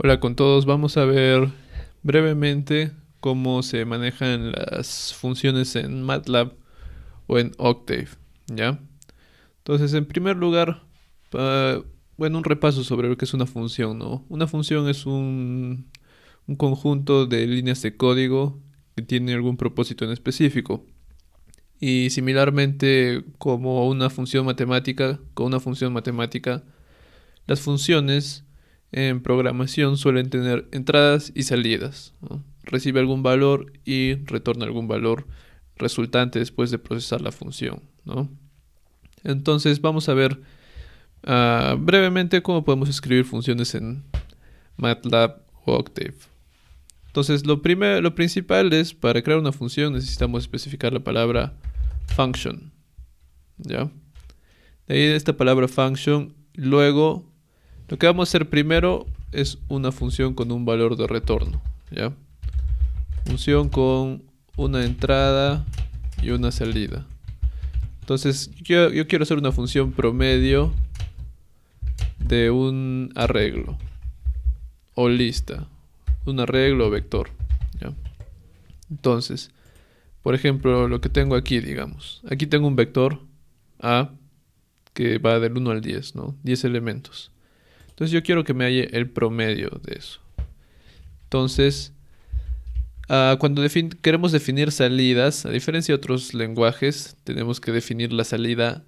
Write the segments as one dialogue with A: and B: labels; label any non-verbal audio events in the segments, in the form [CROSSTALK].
A: Hola con todos, vamos a ver brevemente cómo se manejan las funciones en MATLAB o en Octave, ¿ya? Entonces, en primer lugar, bueno, un repaso sobre lo que es una función, ¿no? Una función es un, un conjunto de líneas de código que tiene algún propósito en específico. Y similarmente, como una función matemática, con una función matemática, las funciones en programación suelen tener entradas y salidas. Recibe algún valor y retorna algún valor resultante después de procesar la función. Entonces vamos a ver ah, brevemente cómo podemos escribir funciones en MATLAB o Octave. Entonces lo, primero, lo principal es para crear una función necesitamos especificar la palabra function. ¿ya? De ahí esta palabra function, luego lo que vamos a hacer primero es una función con un valor de retorno, ¿ya? Función con una entrada y una salida. Entonces, yo, quiero hacer una función promedio de un arreglo o lista, un arreglo o vector, Entonces, por ejemplo, lo que tengo aquí, digamos. Aquí tengo un vector A que va del 1 al 10, ¿no? 10 elementos. Entonces yo quiero que me halle el promedio de eso. Entonces, ah, cuando queremos definir salidas, a diferencia de otros lenguajes, tenemos que definir la salida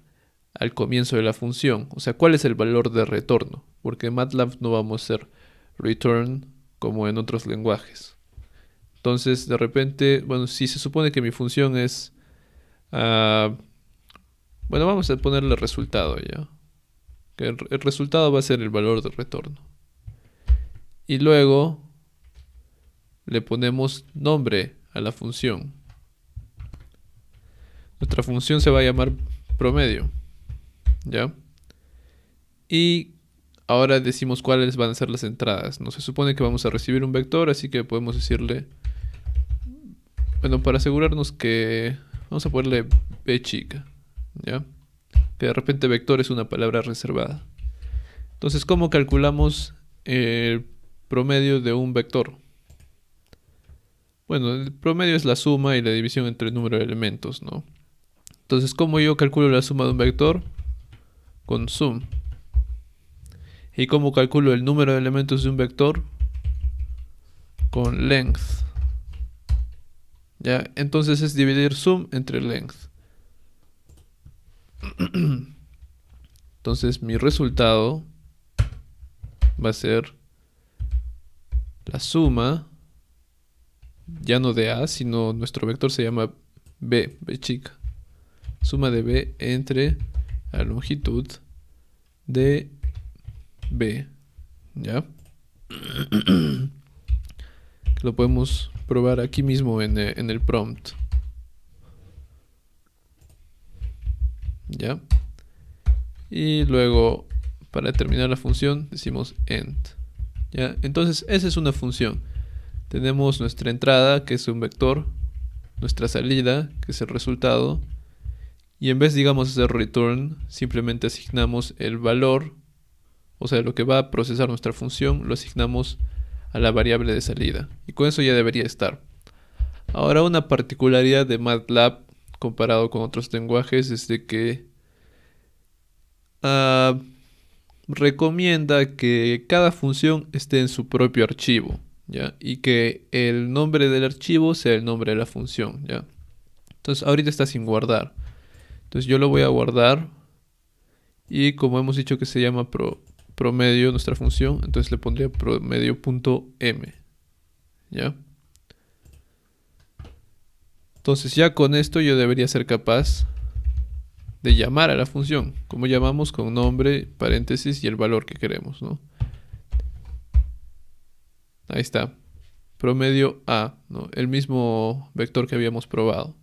A: al comienzo de la función. O sea, ¿cuál es el valor de retorno? Porque en MATLAB no vamos a hacer return como en otros lenguajes. Entonces, de repente, bueno, si se supone que mi función es... Ah, bueno, vamos a ponerle resultado ya. Que el, resultado va a ser el valor de retorno. Y luego le ponemos nombre a la función. Nuestra función se va a llamar promedio. ¿Ya? Y ahora decimos cuáles van a ser las entradas. No se supone que vamos a recibir un vector, así que podemos decirle... Bueno, para asegurarnos que... Vamos a ponerle B chica. ¿Ya? que de repente vector es una palabra reservada. Entonces, ¿cómo calculamos el promedio de un vector? Bueno, el promedio es la suma y la división entre el número de elementos, ¿no? Entonces, ¿cómo yo calculo la suma de un vector? Con sum. ¿Y cómo calculo el número de elementos de un vector? Con length. ¿Ya? Entonces es dividir sum entre length. Entonces mi resultado va a ser la suma, ya no de A, sino nuestro vector se llama B, B chica. Suma de B entre la longitud de B. ¿Ya? [CLEARS THROAT] Lo podemos probar aquí mismo en, eh, en el prompt. ¿ya? Y luego, para terminar la función, decimos end. ¿ya? Entonces, esa es una función. Tenemos nuestra entrada, que es un vector, nuestra salida, que es el resultado, y en vez, digamos, hacer return, simplemente asignamos el valor, o sea, lo que va a procesar nuestra función, lo asignamos a la variable de salida. Y con eso ya debería estar. Ahora una particularidad de MATLAB comparado con otros lenguajes es de que ah, recomienda que cada función esté en su propio archivo, ¿ya? Y que el nombre del archivo sea el nombre de la función, ¿ya? Entonces ahorita está sin guardar. Entonces yo lo voy a guardar y como hemos dicho que se llama promedio nuestra función, entonces le pondría promedio.m, ¿ya? Entonces ya con esto yo debería ser capaz de llamar a la función, como llamamos con nombre, paréntesis y el valor que queremos, Ahí está. Promedio A, ¿no? El mismo vector que habíamos probado.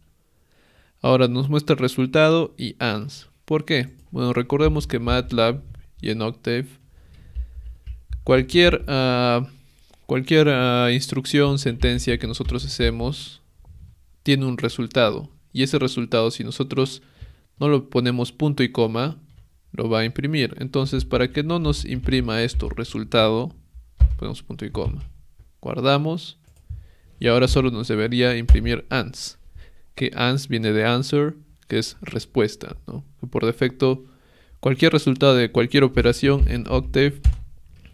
A: Ahora nos muestra el resultado y ans. ¿Por qué? Bueno, recordemos que MATLAB y en Octave cualquier, ah, cualquier ah, instrucción, sentencia que nosotros hacemos tiene un resultado. Y ese resultado, si nosotros no lo ponemos punto y coma, lo va a imprimir. Entonces, para que no nos imprima esto resultado, ponemos punto y coma. Guardamos. Y ahora solo nos debería imprimir ans. Que ans viene de answer, que es respuesta. ¿no? Por defecto, cualquier resultado de cualquier operación en Octave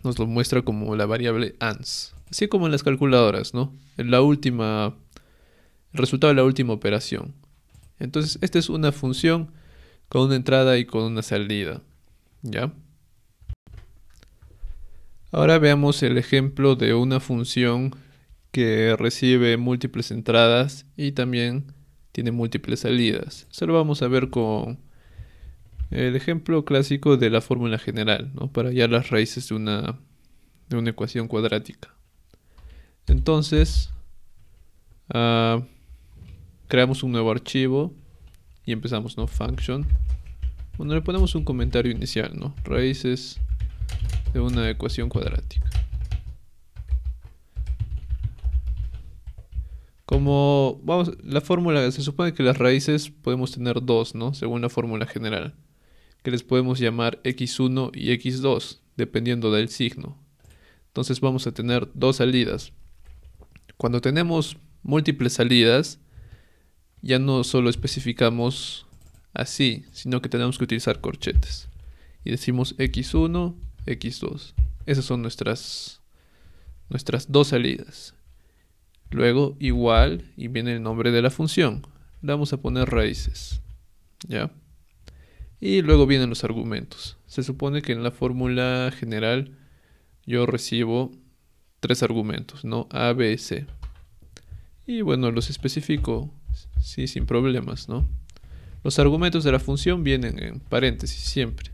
A: nos lo muestra como la variable ans. Así como en las calculadoras, ¿no? En la última resultado de la última operación. Entonces, esta es una función con una entrada y con una salida. ¿Ya? Ahora veamos el ejemplo de una función que recibe múltiples entradas y también tiene múltiples salidas. Eso lo vamos a ver con el ejemplo clásico de la fórmula general, ¿no? para hallar las raíces de una, de una ecuación cuadrática. Entonces, ah, creamos un nuevo archivo y empezamos, ¿no? Function. Bueno, le ponemos un comentario inicial, ¿no? Raíces de una ecuación cuadrática. Como, vamos, la fórmula, se supone que las raíces podemos tener dos, ¿no? Según la fórmula general, que les podemos llamar x1 y x2, dependiendo del signo. Entonces vamos a tener dos salidas. Cuando tenemos múltiples salidas, ya no solo especificamos así, sino que tenemos que utilizar corchetes. Y decimos x1, x2. Esas son nuestras, nuestras dos salidas. Luego igual y viene el nombre de la función. Le vamos a poner raíces. ¿Ya? Y luego vienen los argumentos. Se supone que en la fórmula general yo recibo tres argumentos, ¿no? A, B, C. Y bueno, los especifico Sí, sin problemas, ¿no? Los argumentos de la función vienen en paréntesis siempre,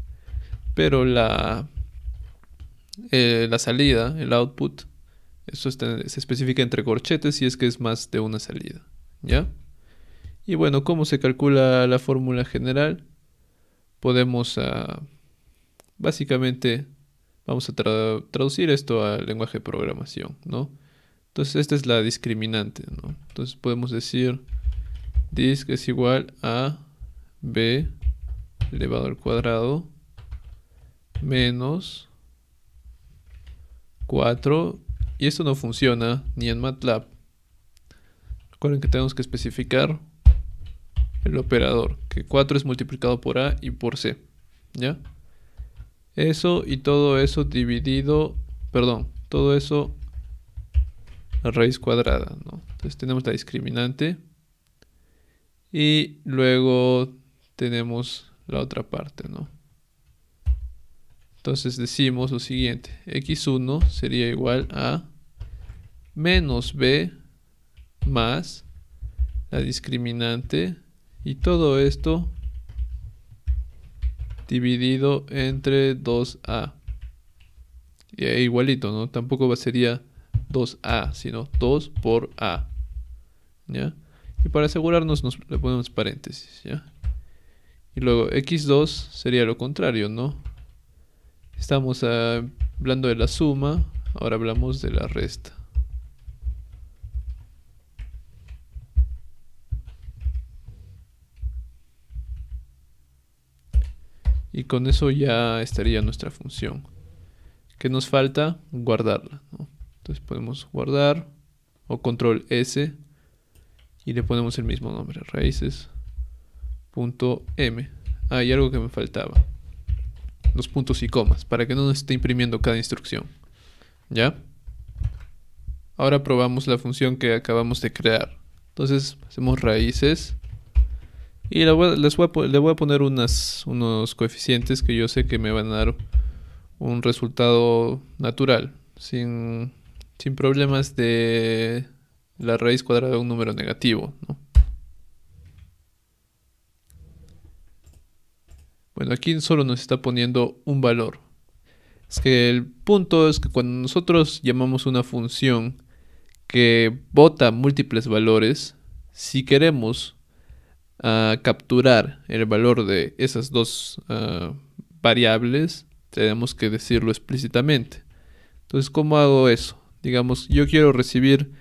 A: pero la, eh, la salida, el output, eso se especifica entre corchetes si es que es más de una salida, ¿ya? Y bueno, ¿cómo se calcula la fórmula general? Podemos ah, básicamente vamos a traducir esto al lenguaje de programación, ¿no? Entonces esta es la discriminante, ¿no? Entonces podemos decir disk es igual a b elevado al cuadrado menos 4 y esto no funciona ni en MATLAB recuerden que tenemos que especificar el operador que 4 es multiplicado por a y por c ¿ya? eso y todo eso dividido perdón, todo eso a raíz cuadrada entonces tenemos la discriminante y luego tenemos la otra parte, ¿no? Entonces decimos lo siguiente, x1 sería igual a menos b más la discriminante y todo esto dividido entre 2a. Y igualito, ¿no? Tampoco sería 2a, sino 2 por a. ¿Ya? Y para asegurarnos nos le ponemos paréntesis, ¿ya? Y luego x2 sería lo contrario, ¿no? Estamos hablando de la suma, ahora hablamos de la resta. Y con eso ya estaría nuestra función. ¿Qué nos falta? Guardarla, Entonces podemos guardar o control S y le ponemos el mismo nombre, raíces.m. Ah, hay y algo que me faltaba. Los puntos y comas, para que no nos esté imprimiendo cada instrucción. ¿Ya? Ahora probamos la función que acabamos de crear. Entonces hacemos raíces. Y le voy, a, poner unas, unos coeficientes que yo sé que me van a dar un resultado natural. sin problemas de la raíz cuadrada de un número negativo, Bueno, aquí solo nos está poniendo un valor. Es que el punto es que cuando nosotros llamamos una función que bota múltiples valores, si queremos ah, capturar el valor de esas dos ah, variables, tenemos que decirlo explícitamente. Entonces, ¿cómo hago eso? Digamos, yo quiero recibir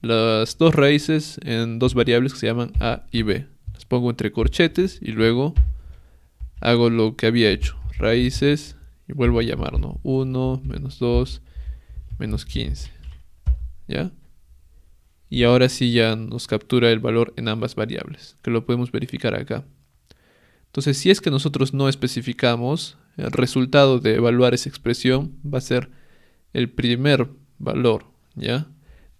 A: las dos raíces en dos variables que se llaman A y B. Las pongo entre corchetes y luego hago lo que había hecho. Raíces y vuelvo a llamarlo 1, menos 2, menos 15. ¿Ya? Y ahora sí ya nos captura el valor en ambas variables, que lo podemos verificar acá. Entonces, si es que nosotros no especificamos, el resultado de evaluar esa expresión va a ser el primer valor, ¿ya?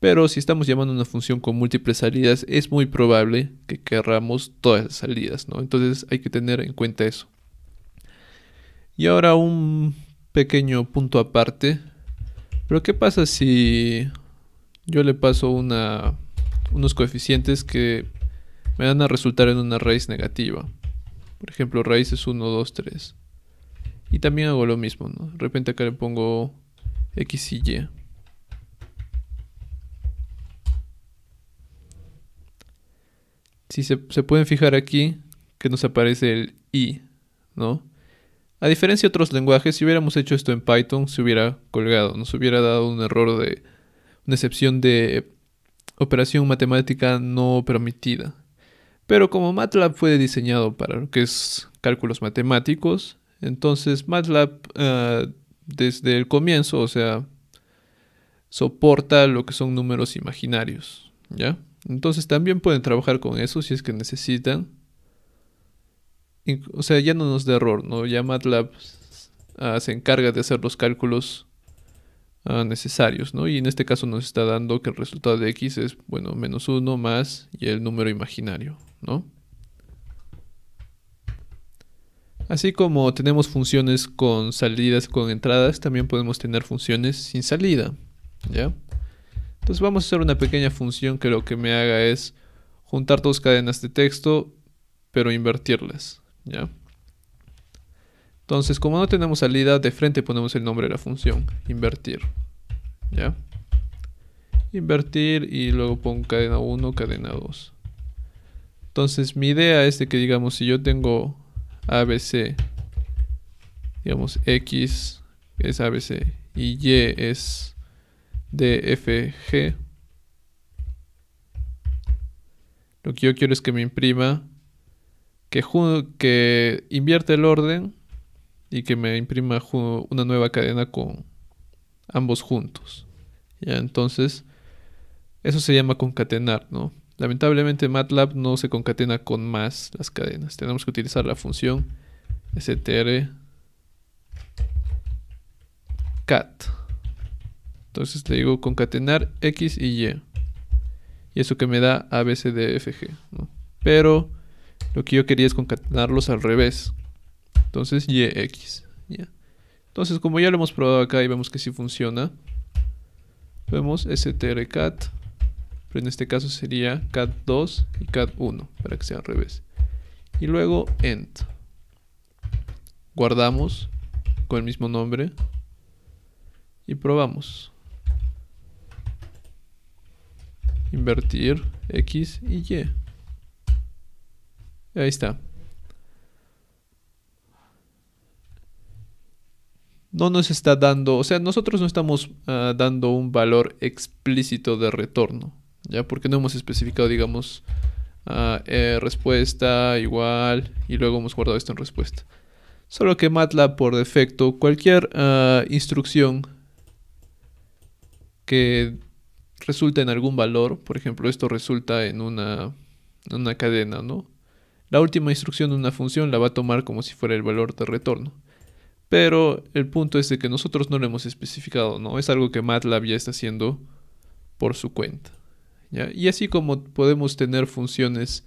A: Pero si estamos llamando una función con múltiples salidas, es muy probable que querramos todas las salidas, ¿no? Entonces hay que tener en cuenta eso. Y ahora un pequeño punto aparte. Pero ¿qué pasa si yo le paso una, unos coeficientes que me van a resultar en una raíz negativa? Por ejemplo, raíz es 1, 2, 3. Y también hago lo mismo, ¿no? De repente acá le pongo x y y. si se, pueden fijar aquí que nos aparece el i, ¿no? A diferencia de otros lenguajes, si hubiéramos hecho esto en Python, se hubiera colgado, nos hubiera dado un error de una excepción de operación matemática no permitida. Pero como MATLAB fue diseñado para lo que es cálculos matemáticos, entonces MATLAB eh, desde el comienzo, o sea, soporta lo que son números imaginarios, ¿ya? Entonces también pueden trabajar con eso si es que necesitan. O sea, ya no nos da error, ¿no? Ya MATLAB ah, se encarga de hacer los cálculos ah, necesarios, ¿no? Y en este caso nos está dando que el resultado de x es, bueno, menos 1 más y el número imaginario, ¿no? Así como tenemos funciones con salidas, con entradas, también podemos tener funciones sin salida, ¿ya? Entonces pues vamos a hacer una pequeña función que lo que me haga es juntar dos cadenas de texto, pero invertirlas, ¿ya? Entonces, como no tenemos salida, de frente ponemos el nombre de la función, invertir, ¿ya? Invertir y luego pongo cadena 1, cadena 2. Entonces, mi idea es de que, digamos, si yo tengo ABC, digamos, X es ABC y Y es DFG. Lo que yo quiero es que me imprima, que, que invierte el orden y que me imprima una nueva cadena con ambos juntos. Ya, entonces, eso se llama concatenar, ¿no? Lamentablemente MATLAB no se concatena con más las cadenas. Tenemos que utilizar la función str cat. Entonces le digo concatenar X y Y. Y eso que me da ABCDFG. Pero lo que yo quería es concatenarlos al revés. Entonces YX. ¿ya? Entonces como ya lo hemos probado acá y vemos que sí funciona. Vemos strcat. Pero en este caso sería cat2 y cat1 para que sea al revés. Y luego end. Guardamos con el mismo nombre y probamos. invertir X y Y. Ahí está. No nos está dando, o sea, nosotros no estamos ah, dando un valor explícito de retorno, ¿ya? Porque no hemos especificado, digamos, ah, eh, respuesta igual y luego hemos guardado esto en respuesta. Solo que MATLAB por defecto, cualquier ah, instrucción que resulta en algún valor, por ejemplo, esto resulta en una, cadena, ¿no? La última instrucción de una función la va a tomar como si fuera el valor de retorno. Pero el punto es de que nosotros no lo hemos especificado, ¿no? Es algo que MATLAB ya está haciendo por su cuenta. Y así como podemos tener funciones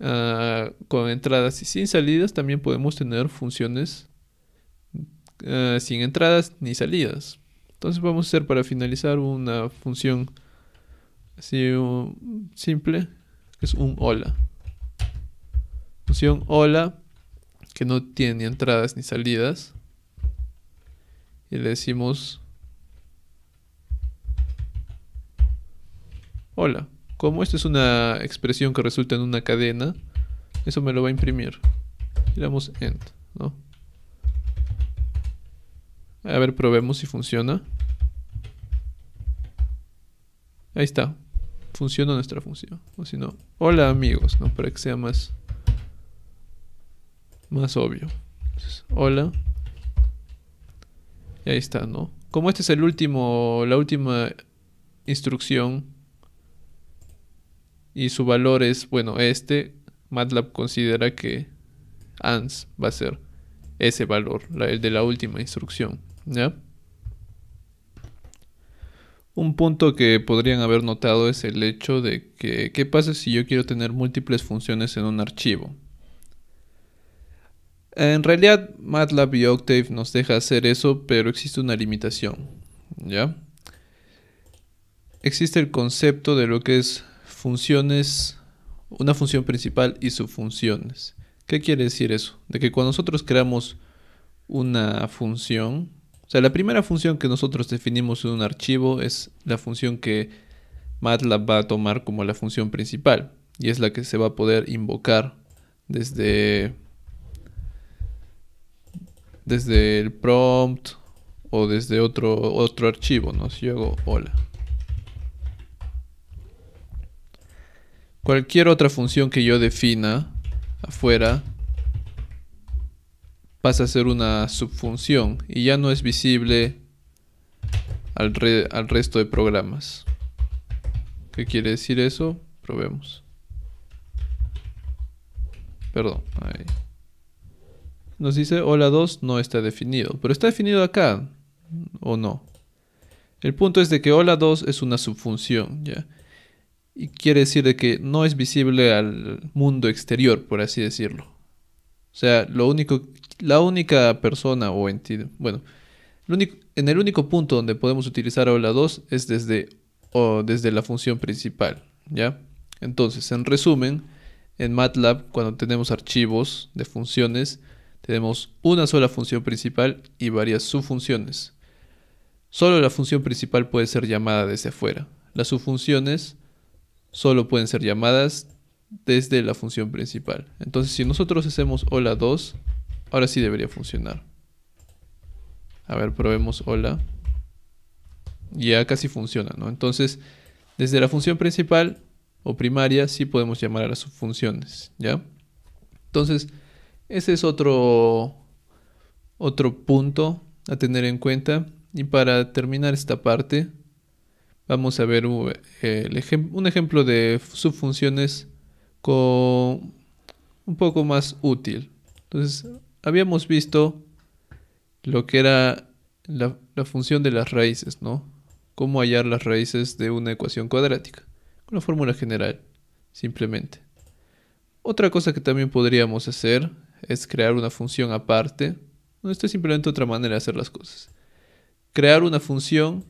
A: ah, con entradas y sin salidas, también podemos tener funciones ah, sin entradas ni salidas. Entonces vamos a hacer para finalizar una función así simple, que es un hola. Función hola, que no tiene entradas ni salidas. Y le decimos hola. Como esta es una expresión que resulta en una cadena, eso me lo va a imprimir. Y damos end, ¿no? A ver, probemos si funciona. Ahí está. Funciona nuestra función. O si no. Hola amigos, ¿no? Para que sea más. Más obvio. hola. Y ahí está, ¿no? Como este es el último. La última instrucción. Y su valor es, bueno, este. MATLAB considera que ans va a ser ese valor, el de la última instrucción. Un punto que podrían haber notado es el hecho de que, ¿qué pasa si yo quiero tener múltiples funciones en un archivo? En realidad, MATLAB y Octave nos deja hacer eso, pero existe una limitación, ¿ya? Existe el concepto de lo que es funciones, una función principal y subfunciones. ¿Qué quiere decir eso? De que cuando nosotros creamos una función, o sea, la primera función que nosotros definimos en un archivo es la función que MATLAB va a tomar como la función principal y es la que se va a poder invocar desde desde el prompt o desde otro otro archivo, ¿no? Si yo hago hola. Cualquier otra función que yo defina afuera pasa a ser una subfunción y ya no es visible al, al resto de programas. ¿Qué quiere decir eso? Probemos. Perdón, ahí. Nos dice hola 2 no está definido, pero está definido acá, ¿o no? El punto es de que hola 2 es una subfunción, Y quiere decir de que no es visible al mundo exterior, por así decirlo. O sea, lo único la única persona o entidad, bueno, en el único punto donde podemos utilizar hola 2 es desde, o desde la función principal, ¿ya? Entonces, en resumen, en MATLAB, cuando tenemos archivos de funciones, tenemos una sola función principal y varias subfunciones. Solo la función principal puede ser llamada desde afuera. Las subfunciones solo pueden ser llamadas desde la función principal. Entonces, si nosotros hacemos hola 2, Ahora sí debería funcionar. A ver, probemos hola. Ya casi funciona, ¿no? Entonces, desde la función principal o primaria sí podemos llamar a las subfunciones, ¿ya? Entonces, ese es otro, otro punto a tener en cuenta. Y para terminar esta parte, vamos a ver un, eh, un ejemplo de subfunciones con un poco más útil. Entonces, habíamos visto lo que era la, función de las raíces, ¿no? Cómo hallar las raíces de una ecuación cuadrática, con la fórmula general, simplemente. Otra cosa que también podríamos hacer es crear una función aparte. No, esto es simplemente otra manera de hacer las cosas. Crear una función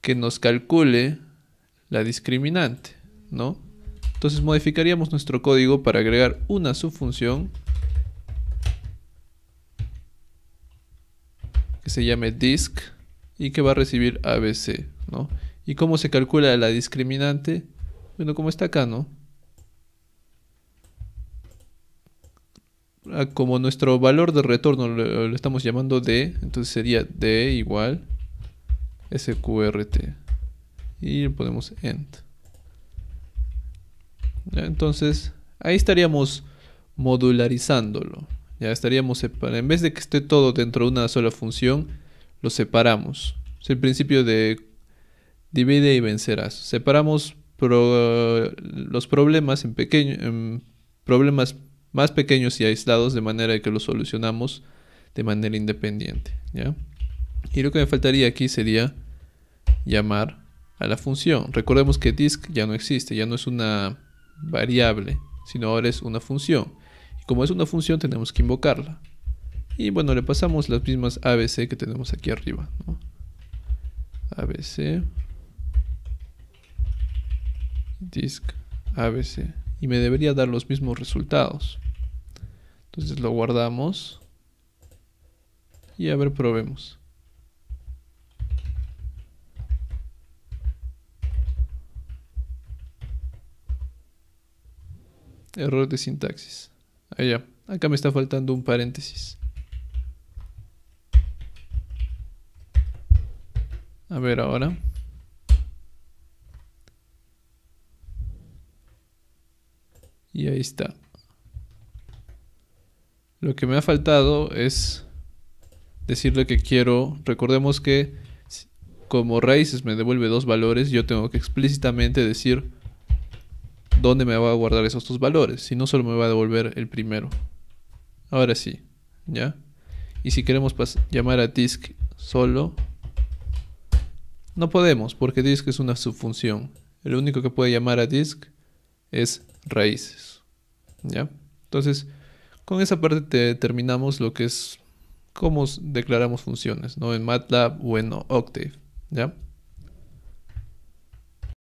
A: que nos calcule la discriminante, ¿no? Entonces modificaríamos nuestro código para agregar una subfunción se llame disk y que va a recibir ABC, ¿no? ¿Y cómo se calcula la discriminante? Bueno, como está acá, ¿no? Ah, como nuestro valor de retorno lo, estamos llamando D, entonces sería D igual SQRT. Y le ponemos end. Entonces, ahí estaríamos modularizándolo. Ya estaríamos En vez de que esté todo dentro de una sola función, lo separamos. Es el principio de divide y vencerás. Separamos los problemas en, pequeños problemas más pequeños y aislados de manera que los solucionamos de manera independiente. ¿ya? Y lo que me faltaría aquí sería llamar a la función. Recordemos que disk ya no existe, ya no es una variable, sino ahora es una función. Como es una función, tenemos que invocarla. Y bueno, le pasamos las mismas ABC que tenemos aquí arriba. ABC. Disk ABC. Y me debería dar los mismos resultados. Entonces lo guardamos. Y a ver, probemos. Error de sintaxis. Acá me está faltando un paréntesis. A ver ahora. Y ahí está. Lo que me ha faltado es decirle que quiero... Recordemos que como raíces me devuelve dos valores, yo tengo que explícitamente decir dónde me va a guardar esos dos valores. Si no, solo me va a devolver el primero. Ahora sí, ¿ya? Y si queremos llamar a disk solo, no podemos, porque disk es una subfunción. El único que puede llamar a disk es raíces, ¿ya? Entonces, con esa parte te determinamos lo que es cómo declaramos funciones, ¿no? En MATLAB o en Octave, ¿ya?